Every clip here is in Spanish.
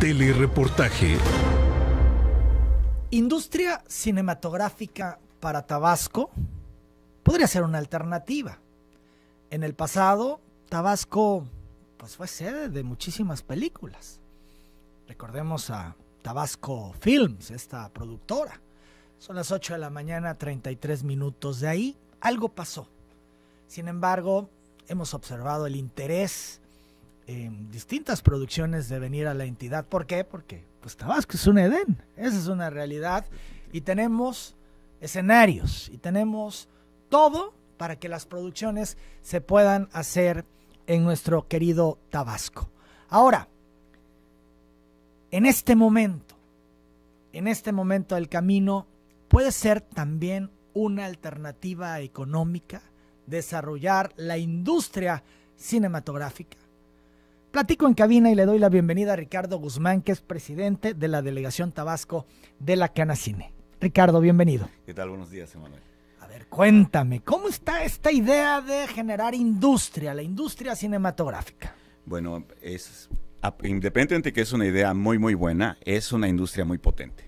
Telereportaje. Industria cinematográfica para Tabasco podría ser una alternativa. En el pasado, Tabasco pues fue sede de muchísimas películas. Recordemos a Tabasco Films, esta productora. Son las 8 de la mañana, 33 minutos de ahí. Algo pasó. Sin embargo, hemos observado el interés distintas producciones de venir a la entidad. ¿Por qué? Porque pues Tabasco es un Edén, esa es una realidad y tenemos escenarios y tenemos todo para que las producciones se puedan hacer en nuestro querido Tabasco. Ahora, en este momento, en este momento el camino puede ser también una alternativa económica, desarrollar la industria cinematográfica, Platico en cabina y le doy la bienvenida a Ricardo Guzmán, que es presidente de la Delegación Tabasco de la Canacine. Ricardo, bienvenido. ¿Qué tal? Buenos días, Emanuel. A ver, cuéntame, ¿cómo está esta idea de generar industria, la industria cinematográfica? Bueno, es independientemente que es una idea muy muy buena, es una industria muy potente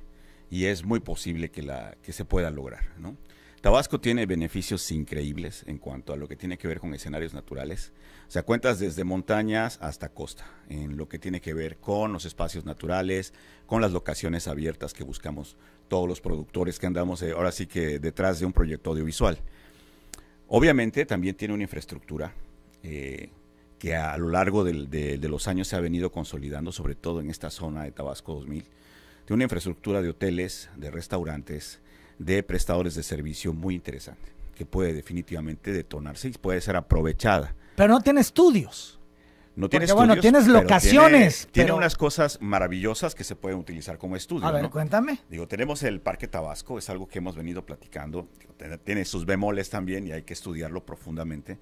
y es muy posible que la que se pueda lograr, ¿no? Tabasco tiene beneficios increíbles en cuanto a lo que tiene que ver con escenarios naturales. O sea, cuentas desde montañas hasta costa, en lo que tiene que ver con los espacios naturales, con las locaciones abiertas que buscamos todos los productores que andamos eh, ahora sí que detrás de un proyecto audiovisual. Obviamente también tiene una infraestructura eh, que a lo largo de, de los años se ha venido consolidando, sobre todo en esta zona de Tabasco 2000. Tiene una infraestructura de hoteles, de restaurantes, de prestadores de servicio muy interesante, que puede definitivamente detonarse y puede ser aprovechada. Pero no tiene estudios. No tiene Porque, bueno, tienes locaciones. Tiene, unas cosas maravillosas que se pueden utilizar como estudio. A ver, cuéntame. Digo, tenemos el Parque Tabasco, es algo que hemos venido platicando. tiene sus bemoles también y hay que estudiarlo profundamente.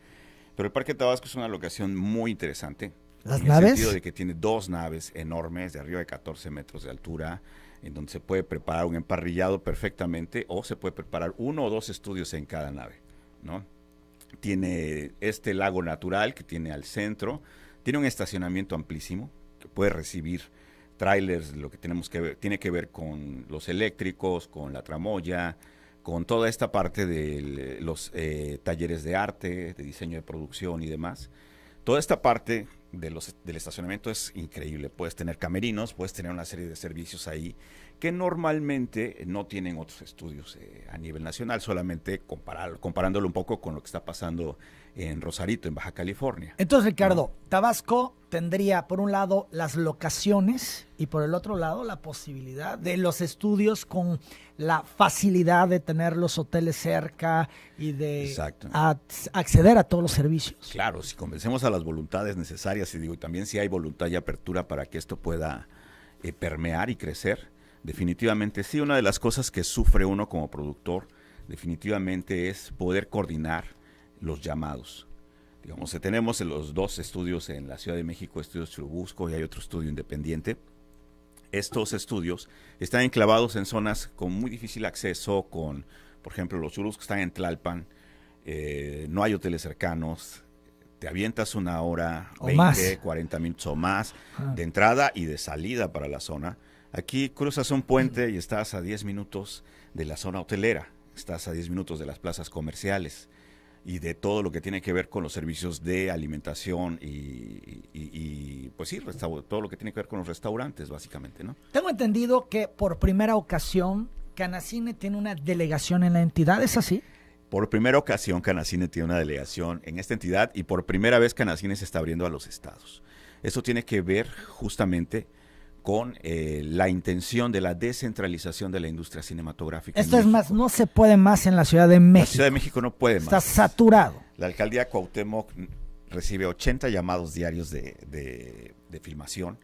Pero el Parque Tabasco es una locación muy interesante. ¿Las naves? En el sentido de que tiene dos naves enormes de arriba de 14 metros de altura en donde se puede preparar un emparrillado perfectamente o se puede preparar uno o dos estudios en cada nave, ¿no? Tiene este lago natural que tiene al centro, tiene un estacionamiento amplísimo que puede recibir trailers, lo que tenemos que tiene que ver con los eléctricos, con la tramoya, con toda esta parte de los eh, talleres de arte, de diseño de producción y demás. Toda esta parte de los, del estacionamiento es increíble. Puedes tener camerinos, puedes tener una serie de servicios ahí que normalmente no tienen otros estudios eh, a nivel nacional, solamente comparándolo un poco con lo que está pasando en Rosarito, en Baja California. Entonces, Ricardo, Tabasco tendría por un lado las locaciones y por el otro lado la posibilidad de los estudios con la facilidad de tener los hoteles cerca y de acceder a todos los servicios. Claro, si convencemos a las voluntades necesarias y digo, también si hay voluntad y apertura para que esto pueda eh, permear y crecer, Definitivamente sí, una de las cosas que sufre uno como productor definitivamente es poder coordinar los llamados. Digamos, tenemos los dos estudios en la Ciudad de México, Estudios Churubusco y hay otro estudio independiente. Estos estudios están enclavados en zonas con muy difícil acceso, con, por ejemplo, los churubuscos están en Tlalpan, eh, no hay hoteles cercanos, te avientas una hora, o 20, 40 minutos o más de entrada y de salida para la zona. Aquí cruzas un puente mm. y estás a 10 minutos de la zona hotelera, estás a 10 minutos de las plazas comerciales y de todo lo que tiene que ver con los servicios de alimentación y, y pues sí, todo lo que tiene que ver con los restaurantes, básicamente, ¿no? Tengo entendido que por primera ocasión Canacine tiene una delegación en la entidad, ¿es así? Por primera ocasión, Canacine tiene una delegación en esta entidad y por primera vez Canacine se está abriendo a los estados. Eso tiene que ver justamente con eh, la intención de la descentralización de la industria cinematográfica. Esto es más, no se puede más en la Ciudad de México. La Ciudad de México no puede más. Está saturado. La alcaldía Cuauhtémoc recibe 80 llamados diarios de, filmación.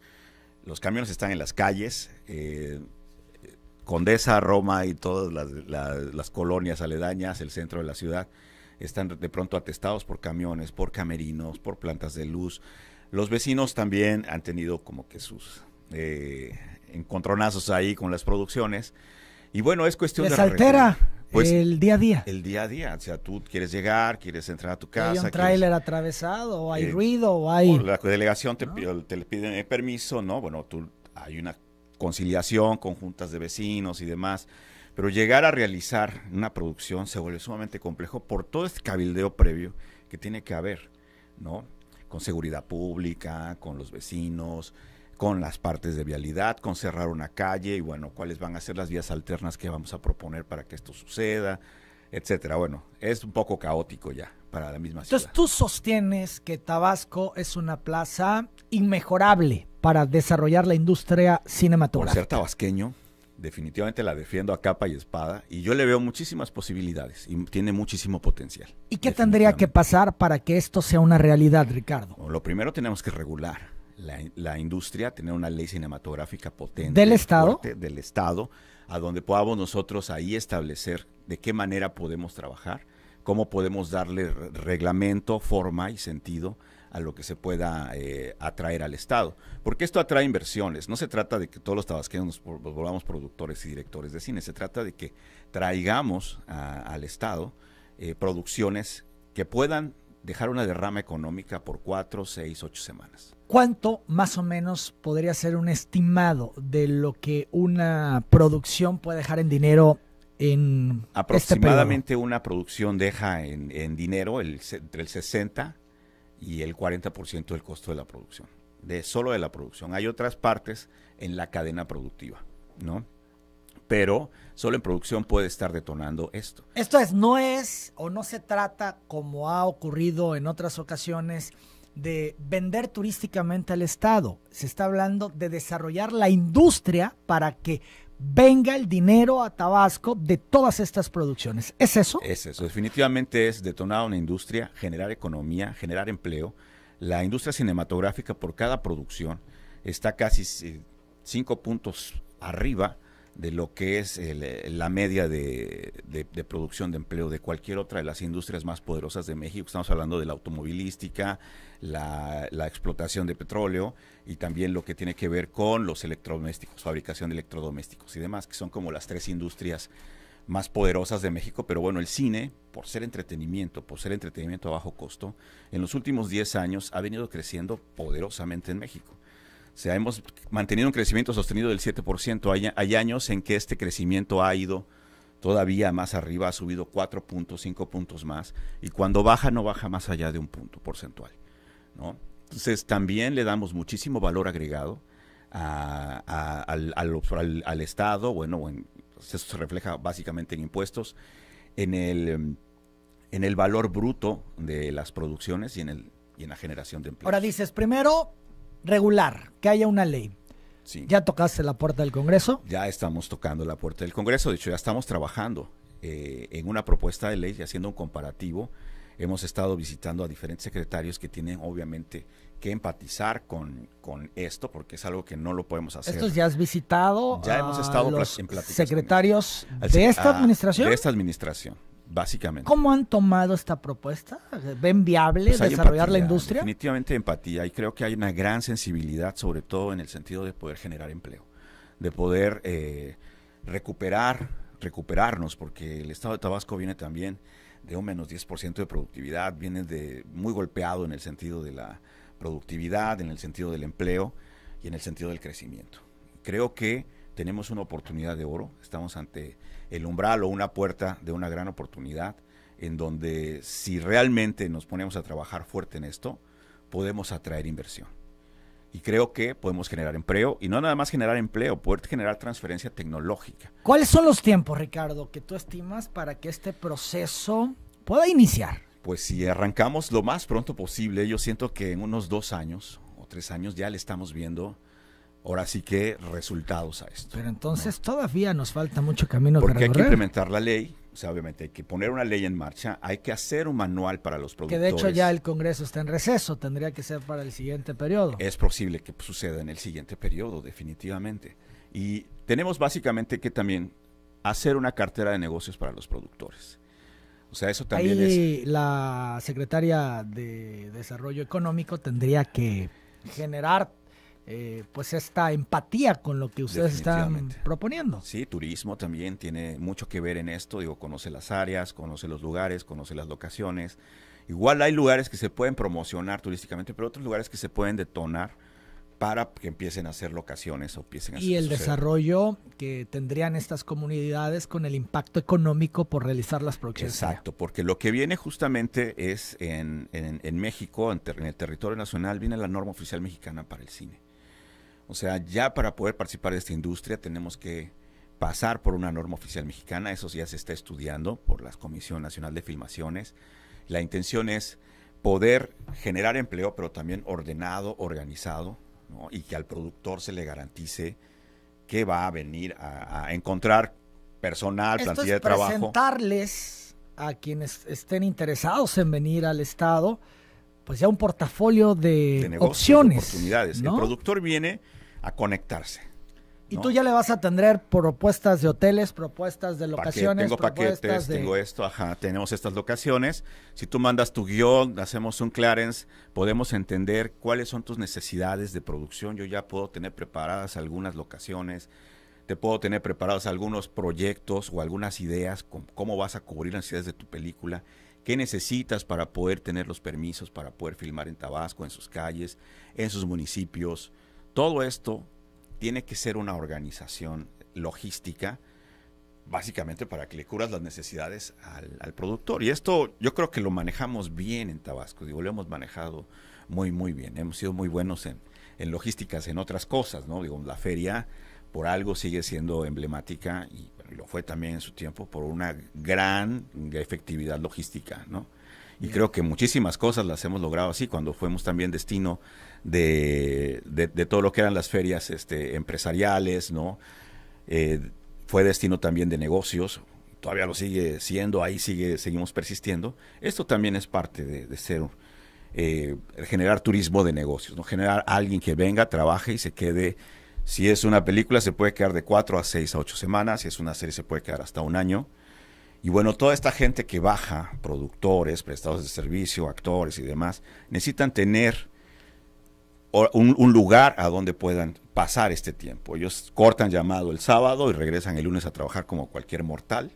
Los camiones están en las calles. Eh, Condesa, Roma y todas las, colonias aledañas, el centro de la ciudad, están de pronto atestados por camiones, por camerinos, por plantas de luz. Los vecinos también han tenido como que sus eh, encontronazos ahí con las producciones. Y bueno, es cuestión de... altera pues, el día a día. El día a día, o sea, tú quieres llegar, quieres entrar a tu casa. Hay un tráiler atravesado, hay eh, ruido, hay... la delegación te, pide, te le permiso, ¿no? Bueno, tú hay una conciliación conjuntas de vecinos y demás. Pero llegar a realizar una producción se vuelve sumamente complejo por todo este cabildeo previo que tiene que haber, ¿no? Con seguridad pública, con los vecinos, con las partes de vialidad, con cerrar una calle y bueno, cuáles van a ser las vías alternas que vamos a proponer para que esto suceda, etcétera. Bueno, es un poco caótico ya, para la misma ciudad. Entonces tú sostienes que Tabasco es una plaza inmejorable para desarrollar la industria cinematográfica. Por ser tabasqueño, definitivamente la defiendo a capa y espada y yo le veo muchísimas posibilidades y tiene muchísimo potencial. ¿Y qué tendría que pasar para que esto sea una realidad, Ricardo? lo primero tenemos que regular la, industria, tener una ley cinematográfica potente. ¿Del Estado? del Estado, a donde podamos nosotros ahí establecer de qué manera podemos trabajar cómo podemos darle reglamento, forma y sentido a lo que se pueda eh, atraer al Estado. Porque esto atrae inversiones. No se trata de que todos los tabasqueños nos volvamos productores y directores de cine. Se trata de que traigamos al Estado eh, producciones que puedan dejar una derrama económica por cuatro, seis, ocho semanas. ¿Cuánto más o menos podría ser un estimado de lo que una producción puede dejar en dinero en este aproximadamente una producción deja en, dinero entre el 60 y el 40% del costo de la producción, de solo de la producción. Hay otras partes en la cadena productiva, ¿no? Pero solo en producción puede estar detonando esto. Esto es, no es o no se trata, como ha ocurrido en otras ocasiones, de vender turísticamente al Estado. Se está hablando de desarrollar la industria para que venga el dinero a Tabasco de todas estas producciones. ¿Es eso? Es eso, definitivamente es detonar una industria, generar economía, generar empleo. La industria cinematográfica por cada producción está casi eh, cinco puntos arriba de lo que es eh, la media de, producción de empleo de cualquier otra de las industrias más poderosas de México. Estamos hablando de la automovilística, la, la explotación de petróleo y también lo que tiene que ver con los electrodomésticos, fabricación de electrodomésticos y demás, que son como las tres industrias más poderosas de México, pero bueno, el cine, por ser entretenimiento, por ser entretenimiento a bajo costo, en los últimos 10 años ha venido creciendo poderosamente en México. O sea, hemos mantenido un crecimiento sostenido del 7%. Hay, años en que este crecimiento ha ido todavía más arriba, ha subido 4 puntos, 5 puntos más, y cuando baja no baja más allá de un punto porcentual. ¿no? Entonces también le damos muchísimo valor agregado al, al, Estado, bueno, en, pues, eso se refleja básicamente en impuestos, en el, en el valor bruto de las producciones y en, el, y en la generación de empleo. Ahora dices, primero regular, que haya una ley. Sí. ¿Ya tocaste la puerta del Congreso? Ya estamos tocando la puerta del Congreso, de hecho ya estamos trabajando eh, en una propuesta de ley y haciendo un comparativo. Hemos estado visitando a diferentes secretarios que tienen obviamente que empatizar con, con esto, porque es algo que no lo podemos hacer. ¿Estos ya has visitado? Ya hemos estado los secretarios de esta administración. De esta administración. Básicamente. ¿Cómo han tomado esta propuesta? ¿Ven viable pues desarrollar la industria? Definitivamente empatía y creo que hay una gran sensibilidad, sobre todo en el sentido de poder generar empleo, de poder eh, recuperar, recuperarnos, porque el estado de Tabasco viene también de un menos 10% de productividad, viene de muy golpeado en el sentido de la productividad, en el sentido del empleo y en el sentido del crecimiento. Creo que tenemos una oportunidad de oro, estamos ante el umbral o una puerta de una gran oportunidad en donde si realmente nos ponemos a trabajar fuerte en esto, podemos atraer inversión. Y creo que podemos generar empleo, y no nada más generar empleo, poder generar transferencia tecnológica. ¿Cuáles son los tiempos, Ricardo, que tú estimas para que este proceso pueda iniciar? Pues si arrancamos lo más pronto posible, yo siento que en unos dos años o tres años ya le estamos viendo ahora sí que resultados a esto. Pero entonces todavía nos falta mucho camino Porque hay que implementar la ley, o sea, obviamente hay que poner una ley en marcha, hay que hacer un manual para los productores. Que de hecho ya el Congreso está en receso, tendría que ser para el siguiente periodo. Es posible que suceda en el siguiente periodo, definitivamente. Y tenemos básicamente que también hacer una cartera de negocios para los productores. O sea, eso también Ahí La secretaria de Desarrollo Económico tendría que generar eh, pues esta empatía con lo que ustedes están proponiendo. Sí, turismo también tiene mucho que ver en esto, digo, conoce las áreas, conoce los lugares, conoce las locaciones. Igual hay lugares que se pueden promocionar turísticamente, pero otros lugares que se pueden detonar para que empiecen a hacer locaciones o empiecen a hacer Y el desarrollo que tendrían estas comunidades con el impacto económico por realizar las producciones. Exacto, porque lo que viene justamente es en, México, en el territorio nacional, viene la norma oficial mexicana para el cine o sea, ya para poder participar de esta industria tenemos que pasar por una norma oficial mexicana, eso ya se está estudiando por la Comisión Nacional de Filmaciones. La intención es poder generar empleo, pero también ordenado, organizado, y que al productor se le garantice que va a venir a, encontrar personal, plantilla de trabajo. Presentarles a quienes estén interesados en venir al Estado, pues ya un portafolio de, opciones. oportunidades. El productor viene a conectarse. Y tú ya le vas a tener propuestas de hoteles, propuestas de locaciones. tengo paquetes, tengo esto, ajá, tenemos estas locaciones. Si tú mandas tu guión, hacemos un clarence, podemos entender cuáles son tus necesidades de producción. Yo ya puedo tener preparadas algunas locaciones, te puedo tener preparados algunos proyectos o algunas ideas, con cómo vas a cubrir las necesidades de tu película. ¿Qué necesitas para poder tener los permisos, para poder filmar en Tabasco, en sus calles, en sus municipios? Todo esto tiene que ser una organización logística, básicamente para que le curas las necesidades al, productor. Y esto yo creo que lo manejamos bien en Tabasco, digo, lo hemos manejado muy, muy bien. Hemos sido muy buenos en, logísticas, en otras cosas, ¿no? Digo, la feria por algo sigue siendo emblemática y, y lo fue también en su tiempo por una gran efectividad logística, ¿no? Y creo que muchísimas cosas las hemos logrado así, cuando fuimos también destino de, todo lo que eran las ferias este, empresariales, ¿no? Eh, fue destino también de negocios, todavía lo sigue siendo, ahí sigue, seguimos persistiendo. Esto también es parte de, ser, eh, generar turismo de negocios, ¿no? Generar alguien que venga, trabaje y se quede. Si es una película, se puede quedar de cuatro a seis a ocho semanas. Si es una serie, se puede quedar hasta un año. Y bueno, toda esta gente que baja, productores, prestados de servicio, actores y demás, necesitan tener un, un, lugar a donde puedan pasar este tiempo. Ellos cortan llamado el sábado y regresan el lunes a trabajar como cualquier mortal,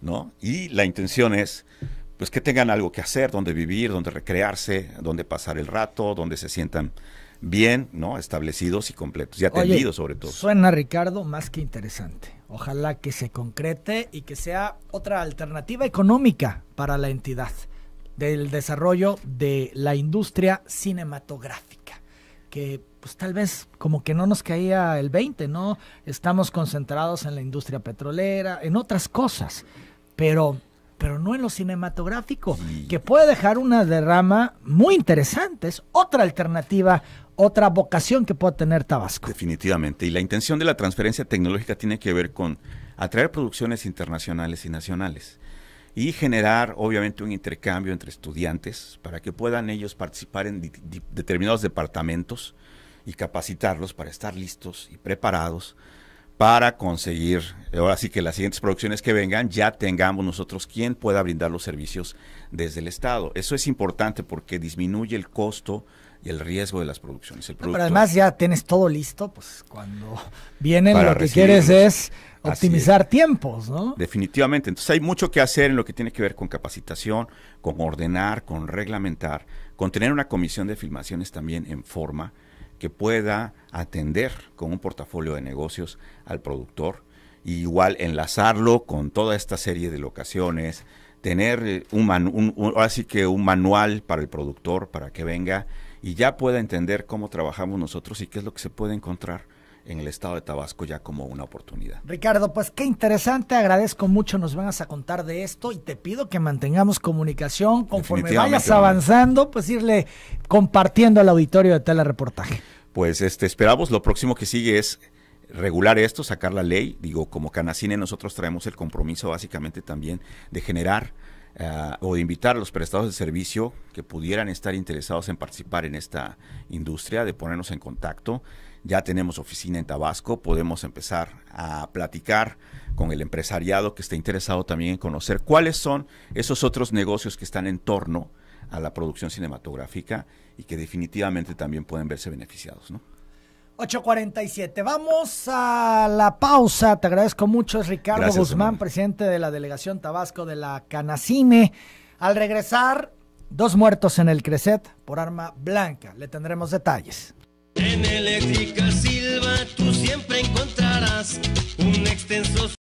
¿no? Y la intención es, pues que tengan algo que hacer, donde vivir, donde recrearse, donde pasar el rato, donde se sientan bien, ¿no? Establecidos y completos y atendidos sobre todo. Suena, Ricardo, más que interesante. Ojalá que se concrete y que sea otra alternativa económica para la entidad del desarrollo de la industria cinematográfica, que pues tal vez como que no nos caía el 20, ¿no? Estamos concentrados en la industria petrolera, en otras cosas, pero pero no en lo cinematográfico, que puede dejar una derrama muy interesante. Es otra alternativa, otra vocación que pueda tener Tabasco. Definitivamente. Y la intención de la transferencia tecnológica tiene que ver con atraer producciones internacionales y nacionales y generar obviamente un intercambio entre estudiantes para que puedan ellos participar en determinados departamentos y capacitarlos para estar listos y preparados para conseguir, ahora sí que las siguientes producciones que vengan, ya tengamos nosotros quien pueda brindar los servicios desde el Estado. Eso es importante porque disminuye el costo y el riesgo de las producciones. pero además ya tienes todo listo, pues cuando vienen lo que quieres es optimizar tiempos, ¿no? Definitivamente. Entonces hay mucho que hacer en lo que tiene que ver con capacitación, con ordenar, con reglamentar, con tener una comisión de filmaciones también en forma que pueda atender con un portafolio de negocios al productor, y igual enlazarlo con toda esta serie de locaciones, tener eh, un, que un manual para el productor para que venga y ya pueda entender cómo trabajamos nosotros y qué es lo que se puede encontrar en el estado de Tabasco ya como una oportunidad. Ricardo, pues qué interesante, agradezco mucho, nos vengas a contar de esto y te pido que mantengamos comunicación conforme vayas avanzando, pues irle compartiendo al auditorio de telereportaje. Pues este, esperamos, lo próximo que sigue es regular esto, sacar la ley, digo, como Canacine nosotros traemos el compromiso básicamente también de generar ah, o de invitar a los prestados de servicio que pudieran estar interesados en participar en esta industria, de ponernos en contacto ya tenemos oficina en Tabasco, podemos empezar a platicar con el empresariado que está interesado también en conocer cuáles son esos otros negocios que están en torno a la producción cinematográfica y que definitivamente también pueden verse beneficiados, ¿no? 8.47. Vamos a la pausa. Te agradezco mucho. Es Ricardo Guzmán, presidente de la Delegación Tabasco de la Canacine. Al regresar, dos muertos en el Creset por arma blanca. Le tendremos detalles. En Eléctrica Silva tú siempre encontrarás un extenso